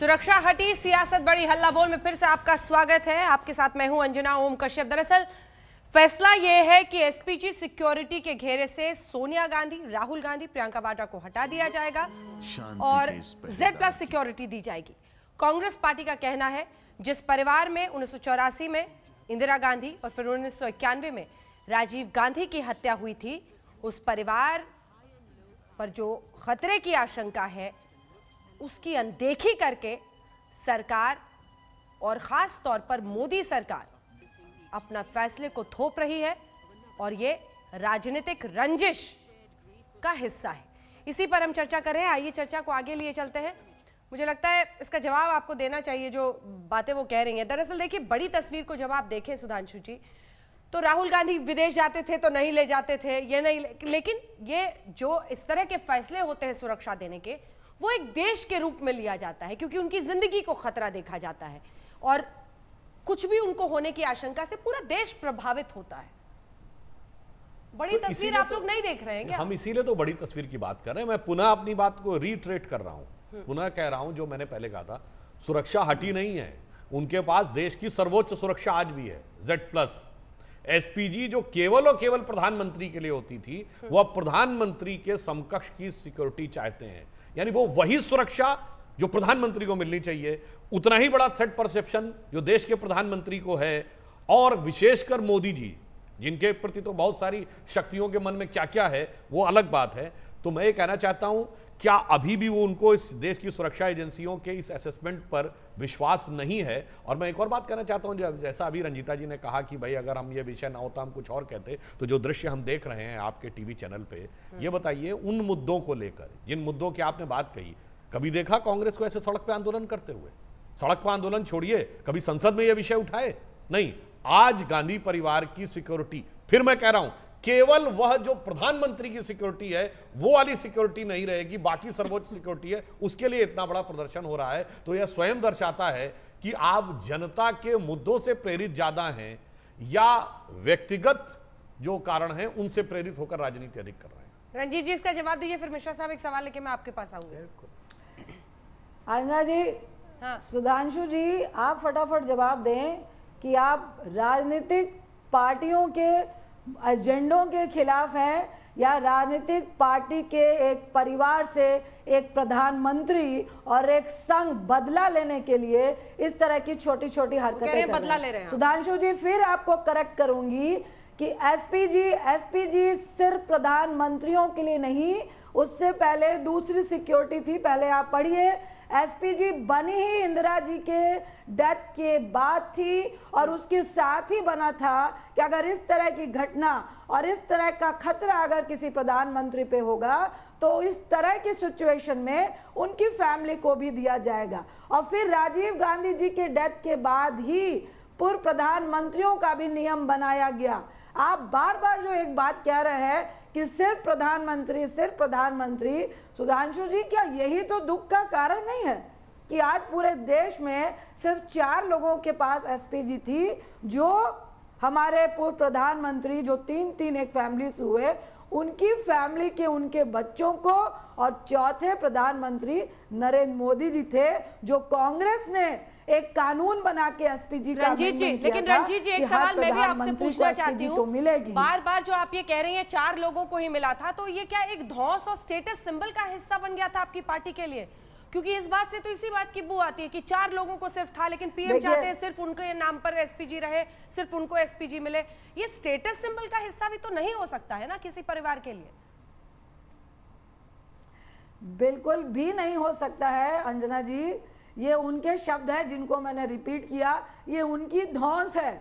सुरक्षा हटी सियासत बड़ी हल्ला बोल में फिर से आपका स्वागत है आपके साथ मैं हूं अंजना ओम कश्यप दरअसल फैसला यह है कि एसपीजी सिक्योरिटी के घेरे से सोनिया गांधी राहुल गांधी प्रियंका वाड्रा को हटा दिया जाएगा और जेड प्लस सिक्योरिटी दी जाएगी कांग्रेस पार्टी का कहना है जिस परिवार में उन्नीस में इंदिरा गांधी और फिर उन्नीस में राजीव गांधी की हत्या हुई थी उस परिवार पर जो खतरे की आशंका है उसकी अनदेखी करके सरकार और ख़ास तौर पर मोदी सरकार अपना फैसले को थोप रही है और ये राजनीतिक रंजिश का हिस्सा है इसी पर हम चर्चा कर रहे हैं आइए चर्चा को आगे लिए चलते हैं मुझे लगता है इसका जवाब आपको देना चाहिए जो बातें वो कह रही हैं दरअसल देखिए बड़ी तस्वीर को जब आप देखें सुधांशु जी तो राहुल गांधी विदेश जाते थे तो नहीं ले जाते थे ये नहीं लेकिन ये जो इस तरह के फैसले होते हैं सुरक्षा देने के वो एक देश के रूप में लिया जाता है क्योंकि उनकी जिंदगी को खतरा देखा जाता है और कुछ भी उनको होने की आशंका से पूरा देश प्रभावित होता है बड़ी तो तस्वीर आप तो लोग तो, नहीं देख रहे हैं क्या हम इसीलिए तो बड़ी तस्वीर की बात कर रहे हैं मैं पुनः अपनी बात को रिट्रेट कर रहा हूं हम्म। पुनः कह रहा हूं जो मैंने पहले कहा था सुरक्षा हटी नहीं है उनके पास देश की सर्वोच्च सुरक्षा आज भी है जेड प्लस एसपीजी जो केवल और केवल प्रधानमंत्री के लिए होती थी हम्म। वह प्रधानमंत्री के समकक्ष की सिक्योरिटी चाहते हैं यानी वो वही सुरक्षा जो प्रधानमंत्री को मिलनी चाहिए उतना ही बड़ा थ्रेट परसेप्शन जो देश के प्रधानमंत्री को है और विशेषकर मोदी जी जिनके प्रति तो बहुत सारी शक्तियों के मन में क्या क्या है वो अलग बात है तो मैं ये कहना चाहता हूं क्या अभी भी वो उनको इस देश की सुरक्षा एजेंसियों के इस असेसमेंट पर विश्वास नहीं है और मैं एक और बात कहना चाहता हूं जैसा अभी रंजीता जी ने कहा कि भाई अगर हम ये विषय ना होता हम कुछ और कहते तो जो दृश्य हम देख रहे हैं आपके टीवी चैनल पे हम्म। ये बताइए उन मुद्दों को लेकर जिन मुद्दों की आपने बात कही कभी देखा कांग्रेस को ऐसे सड़क पर आंदोलन करते हुए सड़क पर आंदोलन छोड़िए कभी संसद में यह विषय उठाए नहीं आज गांधी परिवार की सिक्योरिटी फिर मैं कह रहा हूं केवल वह जो प्रधानमंत्री की सिक्योरिटी है वो वाली सिक्योरिटी नहीं रहेगी बाकी सर्वोच्च सिक्योरिटी है उसके लिए इतना बड़ा प्रदर्शन हो रहा है तो यह स्वयं दर्शाता है कि आप जनता के मुद्दों से प्रेरित ज्यादा हैं या व्यक्तिगत जो कारण है उनसे प्रेरित होकर राजनीति अधिक कर रहे हैं रंजीत जी इसका जवाब दीजिए फिर मिश्रा साहब एक सवाल लेके मैं आपके पास आऊंगी आजना जी हाँ। सुधांशु जी आप फटाफट जवाब दें कि आप राजनीतिक पार्टियों के एजेंडों के खिलाफ हैं या राजनीतिक पार्टी के एक परिवार से एक प्रधानमंत्री और एक संघ बदला लेने के लिए इस तरह की छोटी छोटी हरकतें बदला ले रहे हैं सुधांशु जी फिर आपको करेक्ट करूंगी कि एसपीजी एसपीजी सिर्फ प्रधानमंत्रियों के लिए नहीं उससे पहले दूसरी सिक्योरिटी थी पहले आप पढ़िए एसपीजी बनी ही इंदिरा जी के डेथ के बाद थी और उसके साथ ही बना था कि अगर इस तरह की घटना और इस तरह का खतरा अगर किसी प्रधानमंत्री पे होगा तो इस तरह की सिचुएशन में उनकी फैमिली को भी दिया जाएगा और फिर राजीव गांधी जी के डेथ के बाद ही पूर्व प्रधानमंत्रियों का भी नियम बनाया गया आप बार बार जो एक बात कह रहे हैं कि सिर्फ प्रधानमंत्री सिर्फ प्रधानमंत्री सुधांशु जी क्या यही तो दुख का कारण नहीं है कि आज पूरे देश में सिर्फ चार लोगों के पास एसपीजी थी जो हमारे पूर्व प्रधानमंत्री जो तीन तीन एक फैमिली से हुए उनकी फैमिली के उनके बच्चों को और चौथे प्रधानमंत्री नरेंद्र मोदी जी थे जो कांग्रेस ने एक कानून बना के एस पी जी रंजीत जी लेकिन रंजीत जी एक सवाल मैं भी आपसे पूछना चाहती तो हूँ तो मिलेगी बार बार जो आप ये कह रही हैं चार लोगों को ही मिला था तो ये क्या एक धौस और स्टेटस सिंबल का हिस्सा बन गया था आपकी पार्टी के लिए क्योंकि इस बात से तो इसी बात की बू आती है कि चार लोगों को सिर्फ था लेकिन पीएम चाहते हैं सिर्फ उनके नाम पर एसपीजी रहे सिर्फ उनको एसपीजी मिले ये स्टेटस सिंबल का हिस्सा भी तो नहीं हो सकता है ना किसी परिवार के लिए बिल्कुल भी नहीं हो सकता है अंजना जी ये उनके शब्द हैं जिनको मैंने रिपीट किया ये उनकी धौंस है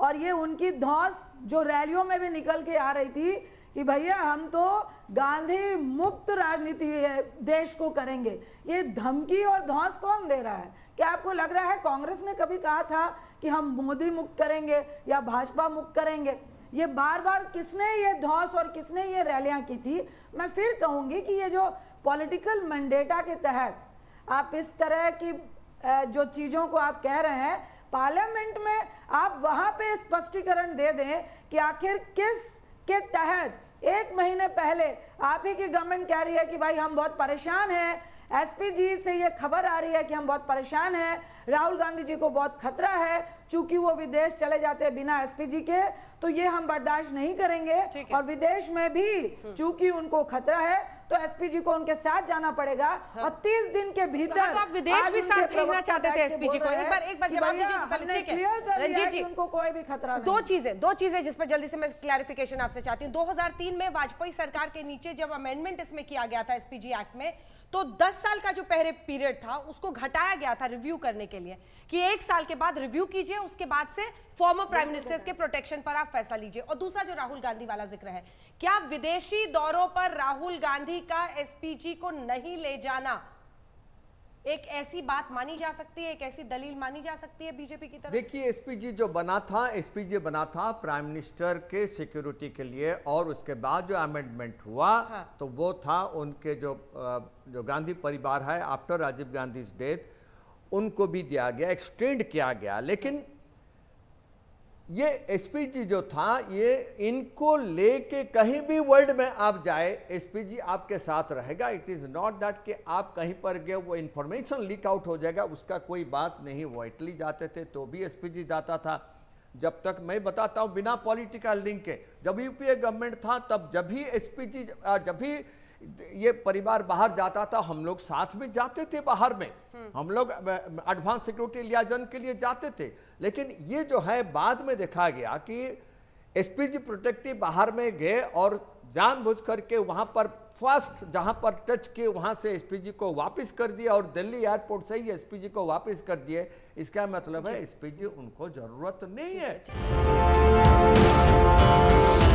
और ये उनकी धौंस जो रैलियों में भी निकल के आ रही थी कि भैया हम तो गांधी मुक्त राजनीति देश को करेंगे ये धमकी और धौंस कौन दे रहा है क्या आपको लग रहा है कांग्रेस ने कभी कहा था कि हम मोदी मुक्त करेंगे या भाजपा मुक्त करेंगे ये बार बार किसने ये धौंस और किसने ये रैलियां की थी मैं फिर कहूंगी कि ये जो पॉलिटिकल मैंडेटा के तहत आप इस तरह की जो चीज़ों को आप कह रहे हैं पार्लियामेंट में आप वहां पे स्पष्टीकरण दे दें कि आखिर किस के तहत एक महीने पहले आप ही की गवर्नमेंट कह रही है कि भाई हम बहुत परेशान हैं एसपीजी से ये खबर आ रही है कि हम बहुत परेशान हैं राहुल गांधी जी को बहुत खतरा है चूंकि वो विदेश चले जाते हैं बिना एसपीजी के तो ये हम बर्दाश्त नहीं करेंगे और विदेश में भी हम्म। चूंकि उनको खतरा है तो एसपीजी को उनके साथ जाना पड़ेगा हाँ। और तीस दिन के तो भीतर तो आप विदेश भी साथ भेजना चाहते थे एसपीजी को एक बार एक बार जवाब दीजिए ठीक है रंजीत जी उनको कोई भी खतरा दो चीजें दो चीजें जिस पर जल्दी से मैं क्लैरिफिकेशन आपसे चाहती हूँ 2003 में वाजपेयी सरकार के नीचे जब अमेंडमेंट इसमें किया गया था एसपीजी एक्ट में तो 10 साल का जो पहले पीरियड था उसको घटाया गया था रिव्यू करने के लिए कि एक साल के बाद रिव्यू कीजिए उसके बाद से फॉर्मर प्राइम मिनिस्टर्स के प्रोटेक्शन पर आप फैसला लीजिए और दूसरा जो राहुल गांधी वाला जिक्र है क्या विदेशी दौरों पर राहुल गांधी का एसपीजी को नहीं ले जाना एक ऐसी बात मानी जा सकती है एक ऐसी दलील मानी जा सकती है बीजेपी की तरफ देखिए एसपीजी जो बना था एसपीजी बना था प्राइम मिनिस्टर के सिक्योरिटी के लिए और उसके बाद जो अमेंडमेंट हुआ हाँ। तो वो था उनके जो जो गांधी परिवार है आफ्टर राजीव गांधी डेथ उनको भी दिया गया एक्सटेंड किया गया लेकिन ये एसपीजी जो था ये इनको लेके कहीं भी वर्ल्ड में आप जाए एसपीजी आपके साथ रहेगा इट इज़ नॉट दैट कि आप कहीं पर गए वो इन्फॉर्मेशन लीक आउट हो जाएगा उसका कोई बात नहीं वो इटली जाते थे तो भी एसपीजी जाता था जब तक मैं बताता हूँ बिना पॉलिटिकल लिंक के जब यूपीए गवर्नमेंट था तब जब भी एस जब भी ये परिवार बाहर जाता था हम लोग साथ में जाते थे बाहर में हम लोग एडवांस सिक्योरिटी लियाजन के लिए जाते थे लेकिन ये जो है बाद में देखा गया कि एसपीजी प्रोटेक्टिव बाहर में गए और जानबूझ करके वहाँ पर फर्स्ट जहाँ पर टच किए वहाँ से एसपीजी को वापस कर दिया और दिल्ली एयरपोर्ट से ही एसपीजी को वापस कर दिए इसका मतलब है एसपीजी उनको ज़रूरत नहीं है